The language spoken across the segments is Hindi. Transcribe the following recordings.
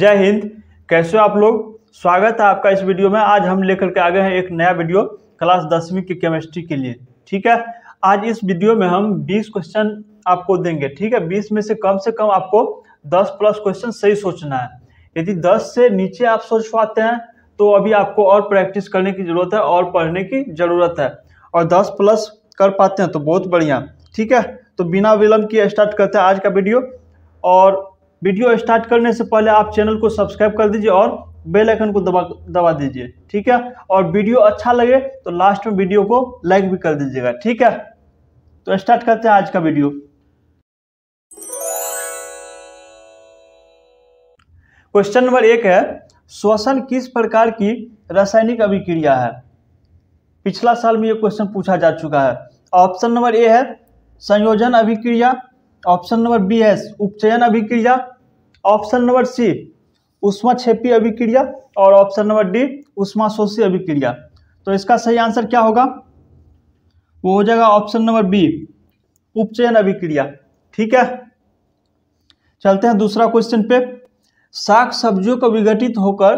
जय हिंद कैसे हो आप लोग स्वागत है आपका इस वीडियो में आज हम लेकर के आ गए हैं एक नया वीडियो क्लास दसवीं की केमिस्ट्री के लिए ठीक है आज इस वीडियो में हम 20 क्वेश्चन आपको देंगे ठीक है 20 में से कम से कम आपको 10 प्लस क्वेश्चन सही सोचना है यदि 10 से नीचे आप सोच पाते हैं तो अभी आपको और प्रैक्टिस करने की ज़रूरत है और पढ़ने की ज़रूरत है और दस प्लस कर पाते हैं तो बहुत बढ़िया ठीक है तो बिना विलम्ब किए स्टार्ट करते हैं आज का वीडियो और वीडियो स्टार्ट करने से पहले आप चैनल को सब्सक्राइब कर दीजिए और बेल आइकन को दबा दबा दीजिए ठीक है और वीडियो अच्छा लगे तो लास्ट में वीडियो को लाइक भी कर दीजिएगा ठीक है तो स्टार्ट करते हैं आज का वीडियो क्वेश्चन नंबर एक है श्वसन किस प्रकार की रासायनिक अभिक्रिया है पिछला साल में यह क्वेश्चन पूछा जा चुका है ऑप्शन नंबर ए है संयोजन अभिक्रिया ऑप्शन नंबर बी है उपचयन अभिक्रिया ऑप्शन नंबर सी उष्मा छेपी अभिक्रिया और ऑप्शन नंबर डी उष्मा शोषी अभिक्रिया तो इसका सही आंसर क्या होगा वो हो जाएगा ऑप्शन नंबर बी उपचयन अभिक्रिया ठीक है चलते हैं दूसरा क्वेश्चन पे साग सब्जियों को विघटित होकर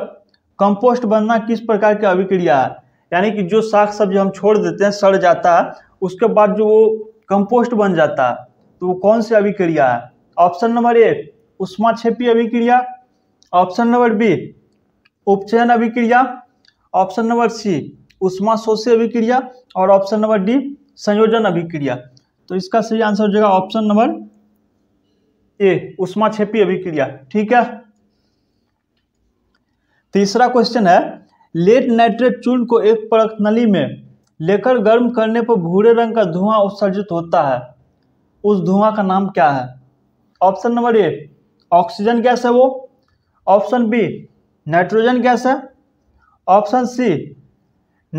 कंपोस्ट बनना किस प्रकार की अभिक्रिया है यानी कि जो साग सब्जी हम छोड़ देते हैं सड़ जाता है उसके बाद जो वो कंपोस्ट बन जाता है तो वो कौन सी अभिक्रिया है ऑप्शन नंबर ए उष्मा छेपी अभिक्रिया ऑप्शन नंबर बी उपचयन अभिक्रिया ऑप्शन नंबर सी उष्मा शोषी अभिक्रिया और ऑप्शन नंबर डी संयोजन अभिक्रिया तो इसका सही आंसर हो जाएगा ऑप्शन नंबर ए उष्मा छेपी अभिक्रिया ठीक है तीसरा क्वेश्चन है लेट नाइट्रेट चूर्ण को एक परख नली में लेकर गर्म करने पर भूरे रंग का धुआं उत्सर्जित होता है उस धुआं का नाम क्या है option number A oxygen gas है वो ऑप्शन बी नाइट्रोजन गैस है ऑप्शन सी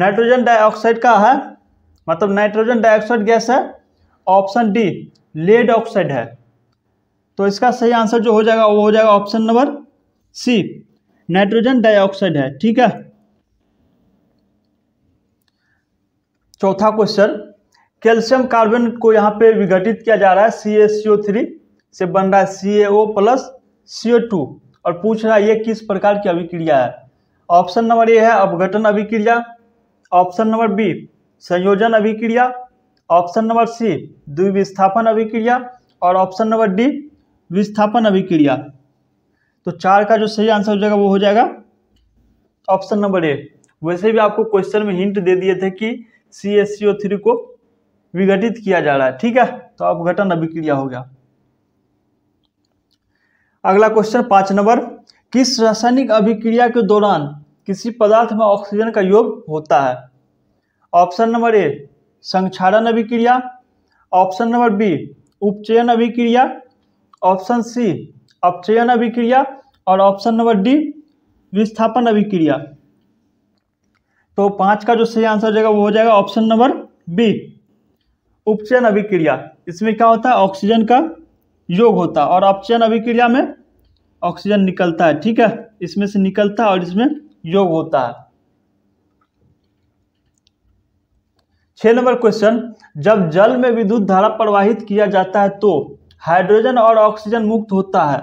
नाइट्रोजन डाइऑक्साइड का है मतलब नाइट्रोजन डाइऑक्साइड गैस है ऑप्शन डी लेड ऑक्साइड है तो इसका सही आंसर जो हो जाएगा वो हो जाएगा option number C nitrogen dioxide है ठीक है चौथा क्वेश्चन कैल्शियम कार्बन को यहाँ पे विघटित किया जा रहा है C S C O three से बन रहा है सी ए ओ प्लस सी ओ टू और पूछ रहा है ये किस प्रकार की अभिक्रिया है ऑप्शन नंबर ए है अवघटन अभिक्रिया ऑप्शन नंबर बी संयोजन अभिक्रिया ऑप्शन नंबर सी द्विविस्थापन अभिक्रिया और ऑप्शन नंबर डी विस्थापन अभिक्रिया तो चार का जो सही आंसर हो जाएगा वो हो जाएगा ऑप्शन नंबर ए वैसे भी आपको क्वेश्चन में हिंट दे दिए थे कि C S C O three को विघटित किया जा रहा है ठीक है तो अपघटन अभिक्रिया हो गया अगला क्वेश्चन पांच नंबर किस रासायनिक अभिक्रिया के दौरान किसी पदार्थ में ऑक्सीजन का योग होता है ऑप्शन नंबर ए संक्षारण अभिक्रिया ऑप्शन नंबर बी उपचयन अभिक्रिया ऑप्शन सी अपचयन अभिक्रिया और ऑप्शन नंबर डी विस्थापन अभिक्रिया तो पांच का जो सही आंसर हो जाएगा वो हो जाएगा ऑप्शन नंबर बी उपचयन अभिक्रिया इसमें क्या होता है ऑक्सीजन का योग होता है और अपचयन अभिक्रिया में ऑक्सीजन निकलता है ठीक है इसमें से निकलता है और इसमें योग होता है छह नंबर क्वेश्चन जब जल में विद्युत धारा प्रवाहित किया जाता है तो हाइड्रोजन और ऑक्सीजन मुक्त होता है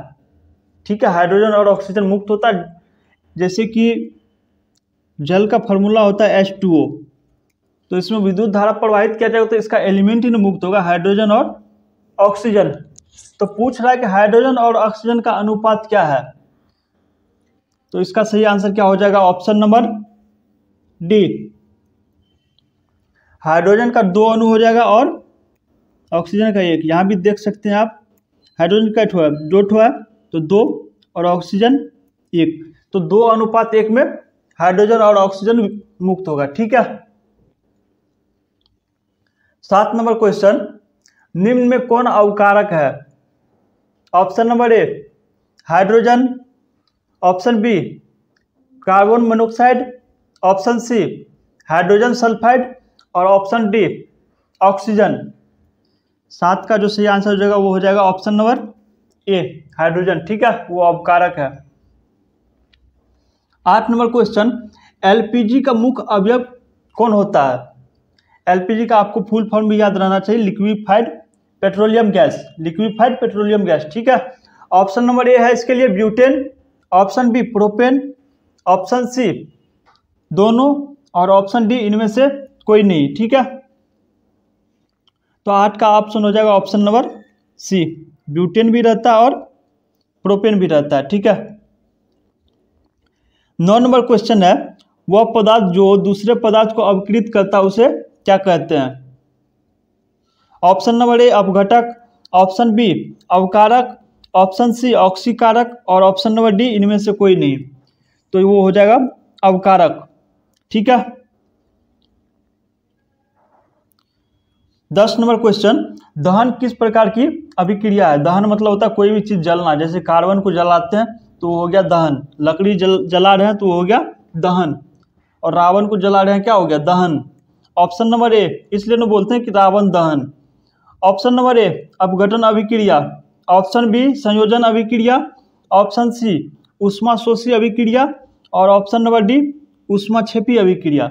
ठीक है हाइड्रोजन और ऑक्सीजन मुक्त होता है जैसे कि जल का फॉर्मूला होता है एच टू ओ तो इसमें विद्युत धारा प्रवाहित किया जाएगा तो इसका एलिमेंट ही मुक्त होगा हाइड्रोजन और ऑक्सीजन तो पूछ रहा है कि हाइड्रोजन और ऑक्सीजन का अनुपात क्या है तो इसका सही आंसर क्या हो जाएगा ऑप्शन नंबर डी हाइड्रोजन का दो अणु हो जाएगा और ऑक्सीजन का एक यहां भी देख सकते हैं आप हाइड्रोजन का ठो है दो ठो है तो दो और ऑक्सीजन एक तो दो अनुपात एक में हाइड्रोजन और ऑक्सीजन मुक्त होगा ठीक है सात नंबर क्वेश्चन निम्न में कौन अवकारक है option number A hydrogen option B carbon monoxide option C hydrogen sulphide और ऑप्शन डी ऑक्सीजन सात का जो सही आंसर हो जाएगा वो हो जाएगा ऑप्शन नंबर ए हाइड्रोजन ठीक है वो अवकारक है आठ नंबर क्वेश्चन एलपीजी का मुख्य अवयव कौन होता है एलपीजी का आपको फुल फॉर्म भी याद रहना चाहिए liquefied petroleum gas liquefied petroleum gas ठीक है ऑप्शन नंबर ए है इसके लिए butane option B propane option C दोनों और ऑप्शन डी इनमें से कोई नहीं ठीक है तो आठ का ऑप्शन हो जाएगा ऑप्शन नंबर सी ब्यूटेन भी रहता है और प्रोपेन भी रहता है ठीक है नौ नंबर क्वेश्चन है वह पदार्थ जो दूसरे पदार्थ को अवकृत करता है उसे क्या कहते हैं ऑप्शन नंबर ए अपघटक ऑप्शन बी अवकारक ऑप्शन सी ऑक्सीकारक और ऑप्शन नंबर डी इनमें से कोई नहीं तो वो हो जाएगा अवकारक ठीक है दस नंबर क्वेश्चन दहन किस प्रकार की अभिक्रिया है दहन मतलब होता है कोई भी चीज जलना जैसे कार्बन को जलाते हैं तो हो गया दहन लकड़ी जल जला रहे हैं तो हो गया दहन और रावण को जला रहे हैं क्या हो गया दहन ऑप्शन नंबर ए इसलिए न बोलते हैं किताबन दहन ऑप्शन नंबर ए अपघटन अभिक्रिया ऑप्शन बी संयोजन अभिक्रिया ऑप्शन सी उष्मा शोषी अभिक्रिया और ऑप्शन नंबर डी उष्मा छेपी अभिक्रिया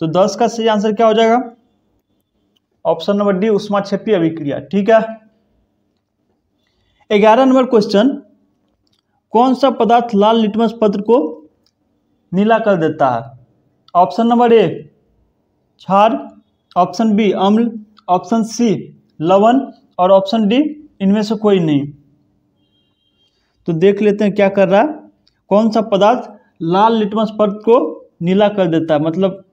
तो दस का सही आंसर क्या हो जाएगा ऑप्शन नंबर डी उष्मा छेपी अभिक्रिया ठीक है ग्यारह नंबर क्वेश्चन कौन सा पदार्थ लाल लिटमस पत्र को नीला कर देता है ऑप्शन नंबर ए क्षार ऑप्शन बी अम्ल ऑप्शन सी लवण और ऑप्शन डी इनमें से कोई नहीं तो देख लेते हैं क्या कर रहा है कौन सा पदार्थ लाल लिटमस पर्द को नीला कर देता है मतलब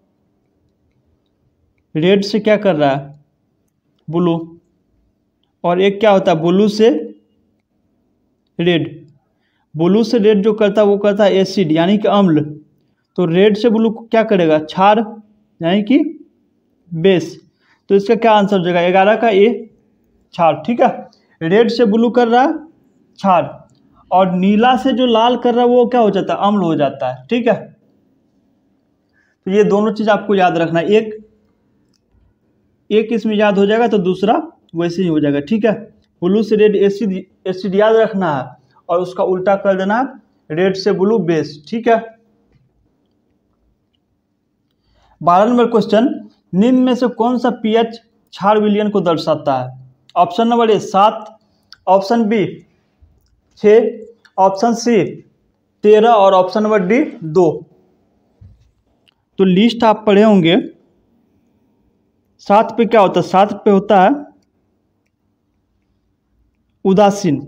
रेड से क्या कर रहा है ब्लू और एक क्या होता है ब्लू से रेड ब्लू से रेड जो करता है वो करता है एसिड यानी कि अम्ल तो रेड से ब्लू क्या करेगा छार यानी कि बेस तो इसका क्या आंसर हो जाएगा ग्यारह का ए छार ठीक है रेड से ब्लू कर रहा है छार और नीला से जो लाल कर रहा है वो क्या हो जाता है अम्ल हो जाता है ठीक है तो ये दोनों चीज़ आपको याद रखना एक एक इसमें याद हो जाएगा तो दूसरा वैसे ही हो जाएगा ठीक है ब्लू से रेड एसिड एसिड याद रखना है और उसका उल्टा कर देना रेड से ब्लू बेस ठीक है बारह नंबर क्वेश्चन निम्न में से कौन सा पीएच क्षार विलियन को दर्शाता है ऑप्शन नंबर ए सात ऑप्शन बी छ ऑप्शन सी तेरह और ऑप्शन नंबर डी दो तो लिस्ट आप पढ़े होंगे सात पे क्या होता है सात पे होता है उदासीन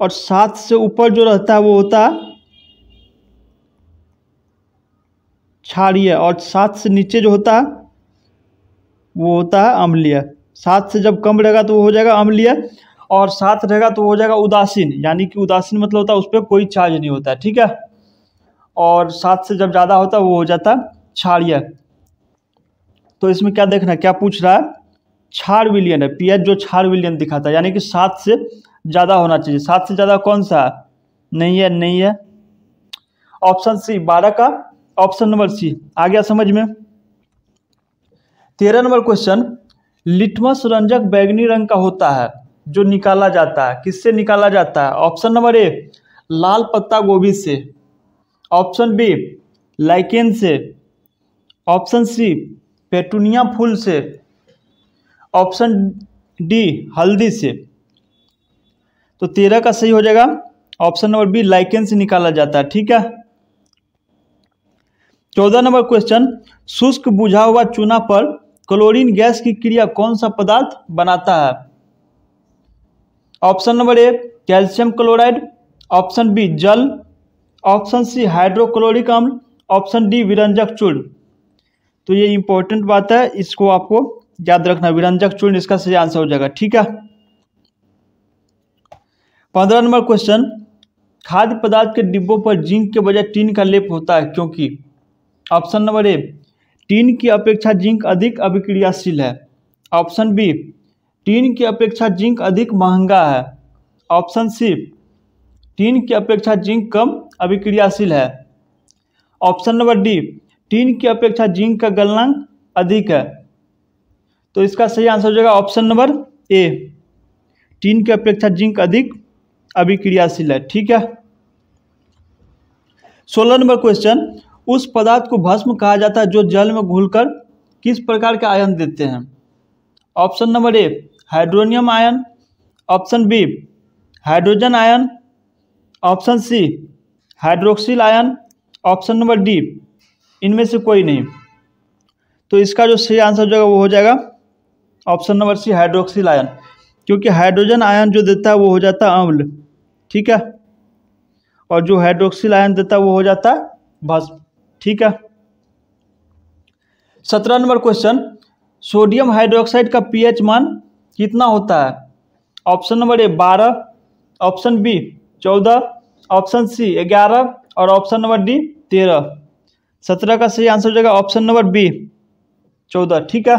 और सात से ऊपर जो रहता है वो होता है क्षारीय और सात से नीचे जो होता है वो होता है अम्लीय सात से जब कम रहेगा तो वो हो जाएगा अम्लीय और सात रहेगा तो वो हो जाएगा उदासीन यानी कि उदासीन मतलब होता है उस पर कोई चार्ज नहीं होता है ठीक है और सात से जब ज़्यादा होता है वो हो जाता है क्षारिय तो इसमें क्या देखना है क्या पूछ रहा है क्षार विलियन है पीएच जो क्षार विलियन दिखाता है यानी कि सात से ज़्यादा होना चाहिए सात से ज़्यादा कौन सा है नहीं है नहीं है ऑप्शन सी बारह का ऑप्शन नंबर सी आ गया समझ में तेरह नंबर क्वेश्चन लिटमस रंजक बैगनी रंग का होता है जो निकाला जाता है किससे निकाला जाता है ऑप्शन नंबर ए लाल पत्ता गोभी से ऑप्शन बी लाइकेन से ऑप्शन सी पेटूनिया फूल से ऑप्शन डी हल्दी से तो तेरह का सही हो जाएगा ऑप्शन नंबर बी लाइकेन से निकाला जाता है ठीक है चौदह नंबर क्वेश्चन शुष्क बुझा हुआ चूना पर क्लोरीन गैस की क्रिया कौन सा पदार्थ बनाता है option number A calcium chloride option B जल ऑप्शन सी हाइड्रोक्लोरिक अम्ल ऑप्शन डी विरंजक चूर्ण तो ये इंपॉर्टेंट बात है इसको आपको याद रखना विरंजक चूर्ण इसका सही आंसर हो जाएगा ठीक है पंद्रह नंबर क्वेश्चन खाद्य पदार्थ के डिब्बों पर जिंक के बजाय टीन का लेप होता है क्योंकि ऑप्शन नंबर ए टीन की अपेक्षा जिंक अधिक अभिक्रियाशील है ऑप्शन बी टीन की अपेक्षा जिंक अधिक महंगा है ऑप्शन सी टीन की अपेक्षा जिंक कम अभिक्रियाशील है ऑप्शन नंबर डी टीन की अपेक्षा जिंक का गलनांक अधिक है तो इसका सही आंसर हो जाएगा ऑप्शन नंबर ए टीन की अपेक्षा जिंक अधिक अभिक्रियाशील है ठीक है सोलह नंबर क्वेश्चन उस पदार्थ को भस्म कहा जाता है जो जल में घुलकर किस प्रकार के आयन देते हैं option number A hydronium ion option B hydrogen ion option C hydroxyl ion option number D इनमें से कोई नहीं तो इसका जो सही आंसर हो जाएगा वो हो जाएगा option number C hydroxyl ion क्योंकि हाइड्रोजन आयन जो देता है वो हो जाता है अम्ल ठीक है और जो हाइड्रोक्सिल आयन देता है वो हो जाता है भस्म ठीक है सत्रह नंबर क्वेश्चन सोडियम हाइड्रोक्साइड का पीएच मान कितना होता है ऑप्शन नंबर ए बारह ऑप्शन बी चौदह ऑप्शन सी ग्यारह और ऑप्शन नंबर डी तेरह सत्रह का सही आंसर हो जाएगा ऑप्शन नंबर बी चौदह ठीक है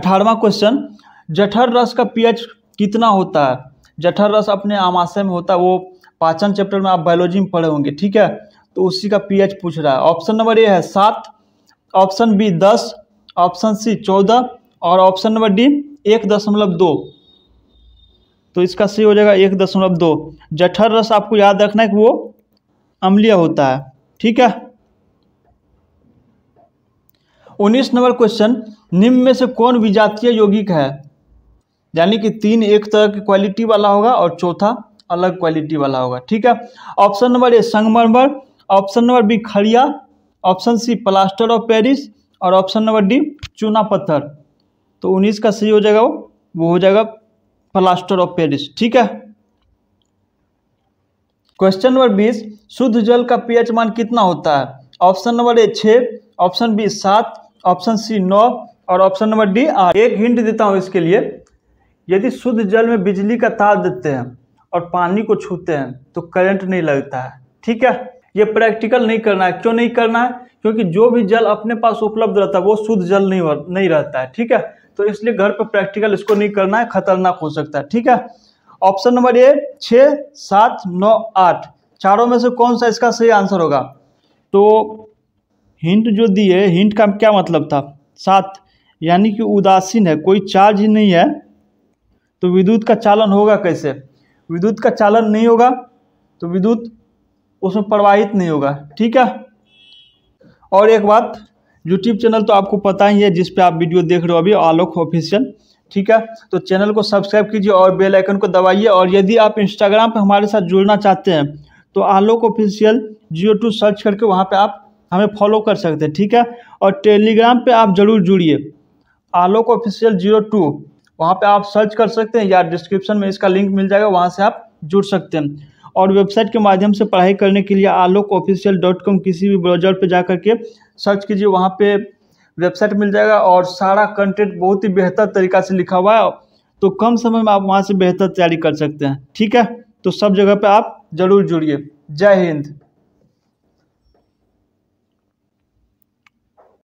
अठारवा क्वेश्चन जठर रस का पीएच कितना होता है जठर रस अपने आमाशय में होता है वो पाचन चैप्टर में आप बायोलॉजी में पढ़े होंगे ठीक है तो उसी का पीएच पूछ रहा है ऑप्शन नंबर ए है सात ऑप्शन बी दस ऑप्शन सी चौदह और ऑप्शन नंबर डी एक दशमलव दो तो इसका सही हो जाएगा एक दशमलव दो जठर रस आपको याद रखना है कि वो अम्लीय होता है ठीक है उन्नीस नंबर क्वेश्चन निम्न में से कौन विजातीय यौगिक है यानी कि तीन एक तरह की क्वालिटी वाला होगा और चौथा अलग क्वालिटी वाला होगा ठीक है ऑप्शन नंबर ए संगमरमर ऑप्शन नंबर बी खड़िया option C plaster of Paris और ऑप्शन नंबर डी चूना पत्थर तो उन्नीस का सही हो जाएगा वो वो हो जाएगा प्लास्टर ऑफ पेरिस ठीक है क्वेश्चन नंबर बीस शुद्ध जल का पीएच मान कितना होता है ऑप्शन नंबर ए छः ऑप्शन बी सात ऑप्शन सी नौ और ऑप्शन नंबर डी आठ एक हिंट देता हूँ इसके लिए यदि शुद्ध जल में बिजली का तार देते हैं और पानी को छूते हैं तो करंट नहीं लगता है ठीक है ये प्रैक्टिकल नहीं करना है क्यों नहीं करना है क्योंकि जो भी जल अपने पास उपलब्ध रहता है वो शुद्ध जल नहीं नहीं रहता है ठीक है तो इसलिए घर पर प्रैक्टिकल इसको नहीं करना है खतरनाक हो सकता है ठीक है ऑप्शन नंबर ए छः सात नौ आठ चारों में से कौन सा इसका सही आंसर होगा तो हिंट जो दी है हिंट का क्या मतलब था सात यानी कि उदासीन है कोई चार्ज ही नहीं है तो विद्युत का चालन होगा कैसे विद्युत का चालन नहीं होगा तो विद्युत उसमें प्रवाहित नहीं होगा ठीक है और एक बात यूट्यूब चैनल तो आपको पता ही है जिस पे आप वीडियो देख रहे हो अभी आलोक ऑफिशियल ठीक है तो चैनल को सब्सक्राइब कीजिए और बेल आइकन को दबाइए और यदि आप इंस्टाग्राम पे हमारे साथ जुड़ना चाहते हैं तो आलोक ऑफिशियल जियो टू सर्च करके वहाँ पे आप हमें फॉलो कर सकते हैं ठीक है और टेलीग्राम पे आप जरूर जुड़िए आलोक ऑफिशियल जियो टू वहाँ पे आप सर्च कर सकते हैं या डिस्क्रिप्शन में इसका लिंक मिल जाएगा वहाँ से आप जुड़ सकते हैं और वेबसाइट के माध्यम से पढ़ाई करने के लिए आलोक ऑफिशियल डॉट कॉम किसी भी ब्राउजर पर जा करके सर्च कीजिए वहाँ पे वेबसाइट मिल जाएगा और सारा कंटेंट बहुत ही बेहतर तरीका से लिखा हुआ है तो कम समय में आप वहाँ से बेहतर तैयारी कर सकते हैं ठीक है तो सब जगह पर आप ज़रूर जुड़िए जय हिंद